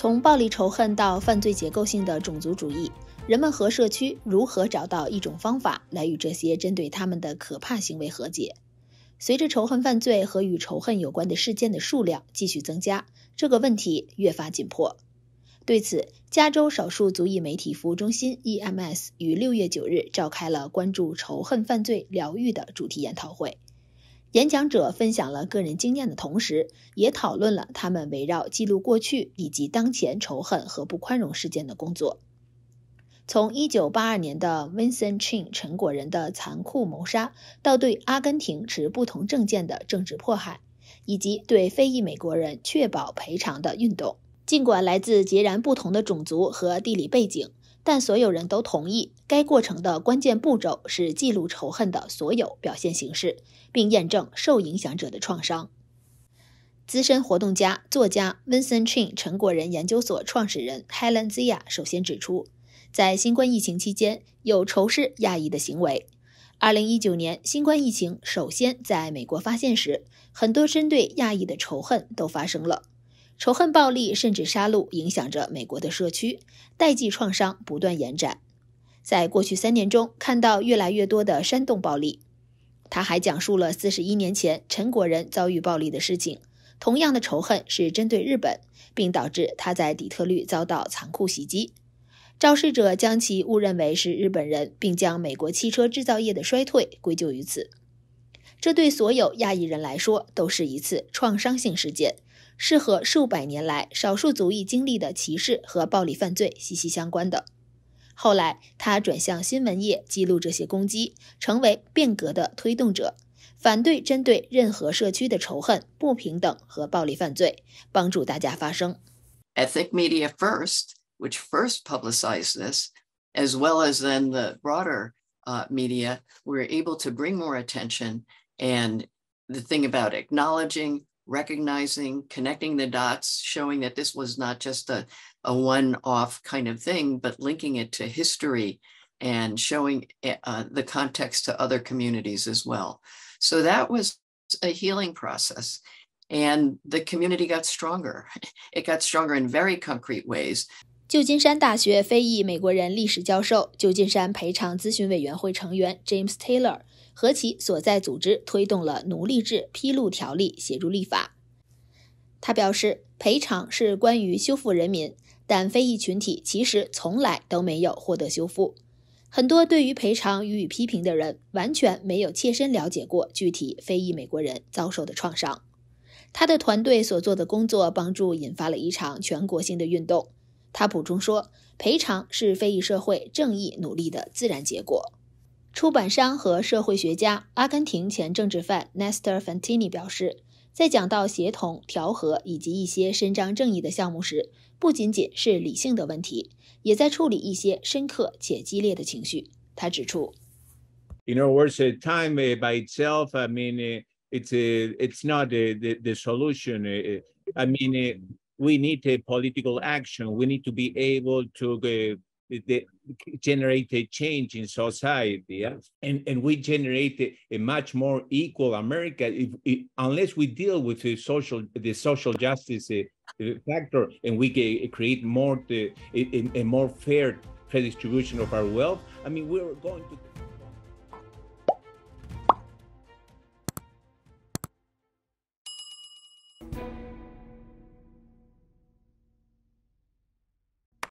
从暴力仇恨到犯罪结构性的种族主义，人们和社区如何找到一种方法来与这些针对他们的可怕行为和解？随着仇恨犯罪和与仇恨有关的事件的数量继续增加，这个问题越发紧迫。对此，加州少数族裔媒体服务中心 EMS 于六月九日召开了关注仇恨犯罪疗愈的主题研讨会。演讲者分享了个人经验的同时，也讨论了他们围绕记录过去以及当前仇恨和不宽容事件的工作。从一九八二年的 Vincent Chin 陈果仁的残酷谋杀，到对阿根廷持不同政见的政治迫害，以及对非裔美国人确保赔偿的运动，尽管来自截然不同的种族和地理背景。但所有人都同意，该过程的关键步骤是记录仇恨的所有表现形式，并验证受影响者的创伤。资深活动家、作家 Vincent Chin 陈国人研究所创始人 Helen Zia 首先指出，在新冠疫情期间有仇视亚裔的行为。2019年新冠疫情首先在美国发现时，很多针对亚裔的仇恨都发生了。仇恨、暴力甚至杀戮影响着美国的社区，代际创伤不断延展。在过去三年中，看到越来越多的煽动暴力。他还讲述了四十一年前陈国人遭遇暴力的事情，同样的仇恨是针对日本，并导致他在底特律遭到残酷袭击。肇事者将其误认为是日本人，并将美国汽车制造业的衰退归咎于此。这对所有亚裔人来说都是一次创伤性事件，是和数百年来少数族裔经历的歧视和暴力犯罪息息相关的。后来，他转向新闻业，记录这些攻击，成为变革的推动者，反对针对任何社区的仇恨、不平等和暴力犯罪，帮助大家发声。e t h i c media first, which first publicized this, as well as then the broader, uh, media, we're able to bring more attention. And the thing about acknowledging, recognizing, connecting the dots, showing that this was not just a, a one off kind of thing, but linking it to history and showing eh, uh, the context to other communities as well. So that was a healing process. And the community got stronger. It got stronger in very concrete ways. 旧金山大学非裔美国人历史教授、旧金山赔偿咨询委员会成员 James Taylor 和其所在组织推动了奴隶制披露条例协助立法。他表示：“赔偿是关于修复人民，但非裔群体其实从来都没有获得修复。很多对于赔偿予以批评的人完全没有切身了解过具体非裔美国人遭受的创伤。”他的团队所做的工作帮助引发了一场全国性的运动。他补充说：“赔偿是非议社会正义努力的自然结果。”出版商和社会学家、阿根廷前政治犯 Nestor Fantini 表示，在讲到协同调和以及一些伸张正义的项目时，不仅仅是理性的问题，也在处理一些深刻且激烈的情绪。他指出：“In other words, time by itself, I mean, it's it's not the the solution. I mean.” we need a political action. We need to be able to uh, the, generate a change in society. Yeah? And, and we generate a, a much more equal America if, if, unless we deal with the social, the social justice uh, factor and we can create more the, uh, a, a more fair redistribution of our wealth. I mean, we're going to.